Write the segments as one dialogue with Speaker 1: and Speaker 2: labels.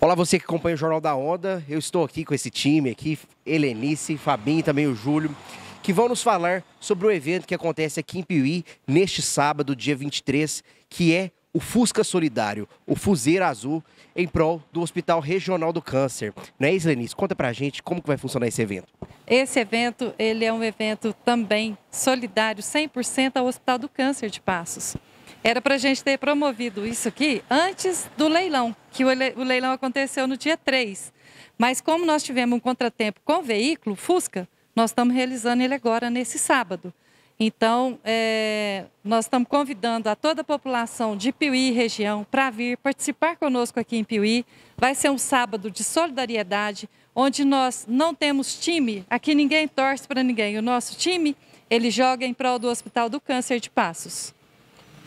Speaker 1: Olá, você que acompanha o Jornal da Onda. Eu estou aqui com esse time aqui, Helenice, Fabinho e também o Júlio, que vão nos falar sobre o evento que acontece aqui em Piuí neste sábado, dia 23, que é o Fusca Solidário, o Fuzeira Azul, em prol do Hospital Regional do Câncer. Não é isso, Helenice? Conta pra gente como que vai funcionar esse evento.
Speaker 2: Esse evento, ele é um evento também solidário, 100% ao Hospital do Câncer de Passos. Era para a gente ter promovido isso aqui antes do leilão, que o leilão aconteceu no dia 3. Mas como nós tivemos um contratempo com o veículo, Fusca, nós estamos realizando ele agora nesse sábado. Então, é, nós estamos convidando a toda a população de Piuí e região para vir participar conosco aqui em Piuí. Vai ser um sábado de solidariedade, onde nós não temos time, aqui ninguém torce para ninguém. O nosso time, ele joga em prol do Hospital do Câncer de Passos.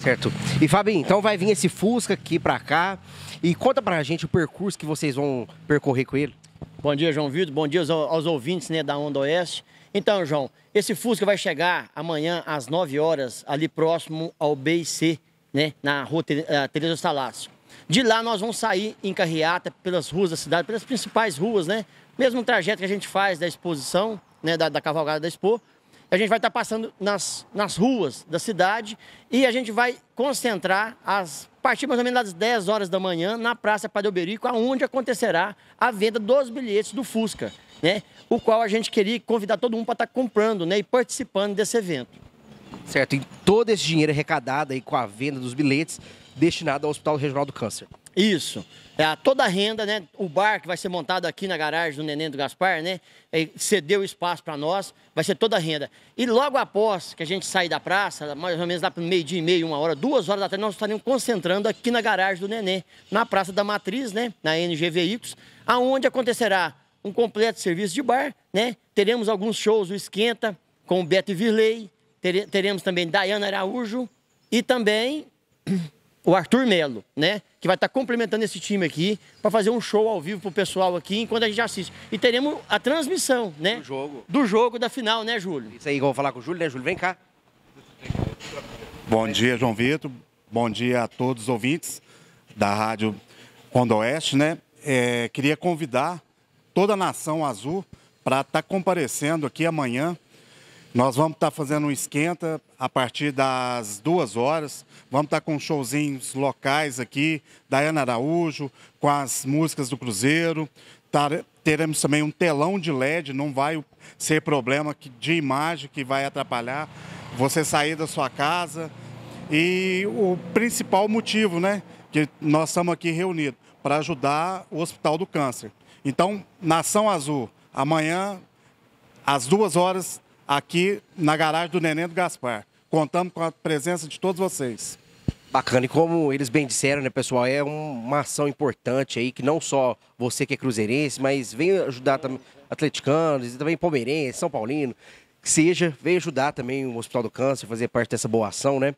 Speaker 1: Certo. E Fabinho, então vai vir esse Fusca aqui para cá e conta pra gente o percurso que vocês vão percorrer com ele. Bom dia, João Vitor. Bom dia aos, aos ouvintes né, da Onda Oeste.
Speaker 3: Então, João, esse Fusca vai chegar amanhã às 9 horas, ali próximo ao BIC, né, na rua Teresa eh, Salácio. De lá nós vamos sair em carreata pelas ruas da cidade, pelas principais ruas, né? Mesmo trajeto que a gente faz da exposição, né, da, da cavalgada da Expo, a gente vai estar passando nas, nas ruas da cidade e a gente vai concentrar as partir mais ou menos das 10 horas da manhã na Praça Padre Berico, aonde acontecerá a venda dos bilhetes do Fusca, né? O qual a gente queria convidar todo mundo
Speaker 1: para estar tá comprando, né, e participando desse evento. Certo, e todo esse dinheiro arrecadado aí com a venda dos bilhetes destinado ao Hospital Regional do Câncer. Isso. É, toda a renda,
Speaker 3: né? O bar que vai ser montado aqui na garagem do Neném do Gaspar, né? É, cedeu espaço para nós, vai ser toda a renda. E logo após que a gente sair da praça, mais ou menos lá para meio-dia e meio, uma hora, duas horas da tarde, nós estaremos concentrando aqui na garagem do Neném, na Praça da Matriz, né? Na NG Veículos, aonde acontecerá um completo serviço de bar, né? Teremos alguns shows, o Esquenta, com o Beto e Virley, teremos também Dayana Araújo e também o Arthur Melo, né? Que vai estar complementando esse time aqui para fazer um show ao vivo pro pessoal aqui enquanto a gente assiste. E teremos a transmissão, né? Do jogo. Do jogo
Speaker 1: da final, né, Júlio? Isso aí, vou falar com o Júlio, né, Júlio? Vem cá.
Speaker 4: Bom dia, João Vitor. Bom dia a todos os ouvintes da Rádio Oeste, né? É, queria convidar toda a nação azul para estar tá comparecendo aqui amanhã nós vamos estar tá fazendo um esquenta a partir das duas horas. Vamos estar tá com showzinhos locais aqui, Daiana Araújo, com as músicas do Cruzeiro. Tá, teremos também um telão de LED, não vai ser problema de imagem que vai atrapalhar você sair da sua casa. E o principal motivo, né, que nós estamos aqui reunidos, para ajudar o Hospital do Câncer. Então, Nação Azul, amanhã, às duas horas, aqui na garagem do Neném do Gaspar. Contamos com a presença de todos vocês.
Speaker 1: Bacana, e como eles bem disseram, né, pessoal, é uma ação importante aí, que não só você que é cruzeirense, mas vem ajudar também atleticanos, e também palmeirense, São Paulino que seja, veio ajudar também o Hospital do Câncer, fazer parte dessa boa ação, né?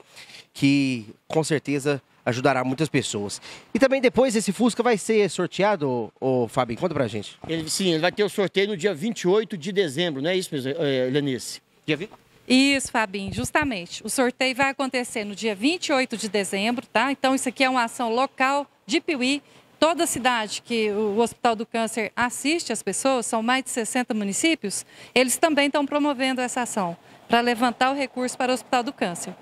Speaker 1: Que com certeza ajudará muitas pessoas. E também depois esse Fusca vai ser sorteado, ô, Fábio, conta pra gente.
Speaker 3: Ele, sim, ele vai ter o sorteio no dia 28 de dezembro, não é isso, é, é, Lenice? Dia 20?
Speaker 2: Isso, Fabinho, justamente. O sorteio vai acontecer no dia 28 de dezembro, tá? Então, isso aqui é uma ação local de Piuí toda a cidade que o Hospital do Câncer assiste as pessoas, são mais de 60 municípios, eles também estão promovendo essa ação para levantar o recurso para o Hospital do Câncer.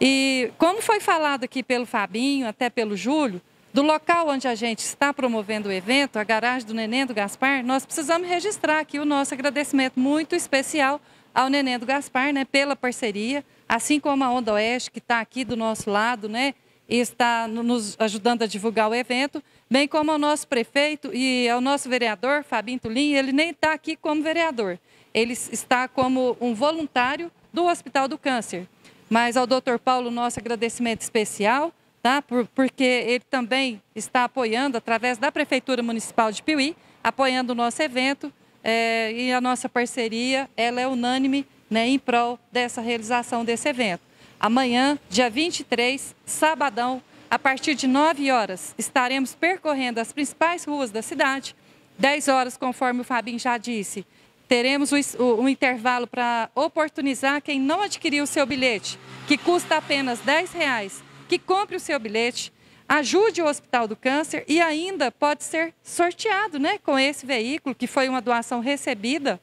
Speaker 2: E como foi falado aqui pelo Fabinho, até pelo Júlio, do local onde a gente está promovendo o evento, a garagem do Neném do Gaspar, nós precisamos registrar aqui o nosso agradecimento muito especial ao Neném do Gaspar, né, pela parceria, assim como a Onda Oeste, que está aqui do nosso lado, né, e está nos ajudando a divulgar o evento, bem como ao nosso prefeito e ao nosso vereador, Fabinho Tulim. Ele nem está aqui como vereador, ele está como um voluntário do Hospital do Câncer. Mas ao doutor Paulo, nosso agradecimento especial, tá? Por, porque ele também está apoiando, através da Prefeitura Municipal de Piuí, apoiando o nosso evento é, e a nossa parceria, ela é unânime né, em prol dessa realização desse evento. Amanhã, dia 23, sabadão, a partir de 9 horas, estaremos percorrendo as principais ruas da cidade. 10 horas, conforme o Fabinho já disse, teremos um intervalo para oportunizar quem não adquiriu o seu bilhete, que custa apenas R$ 10, reais, que compre o seu bilhete, ajude o Hospital do Câncer e ainda pode ser sorteado né, com esse veículo, que foi uma doação recebida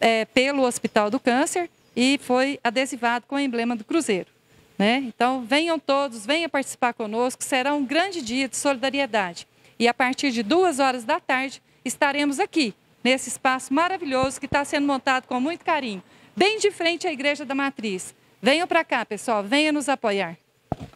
Speaker 2: é, pelo Hospital do Câncer e foi adesivado com o emblema do Cruzeiro. Né? Então, venham todos, venham participar conosco, será um grande dia de solidariedade. E a partir de duas horas da tarde, estaremos aqui, nesse espaço maravilhoso que está sendo montado com muito carinho, bem de frente à Igreja da Matriz. Venham para cá, pessoal, venham nos apoiar.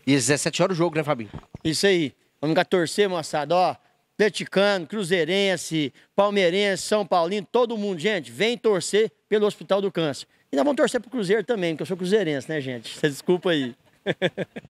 Speaker 3: E às 17 horas o jogo, né, Fabinho? Isso aí. Vamos torcer, moçada, ó. peticano, Cruzeirense, Palmeirense, São Paulino, todo mundo, gente, vem torcer pelo Hospital do
Speaker 2: Câncer. Ainda vamos torcer pro Cruzeiro também, porque eu sou cruzeirense, né, gente? Desculpa aí.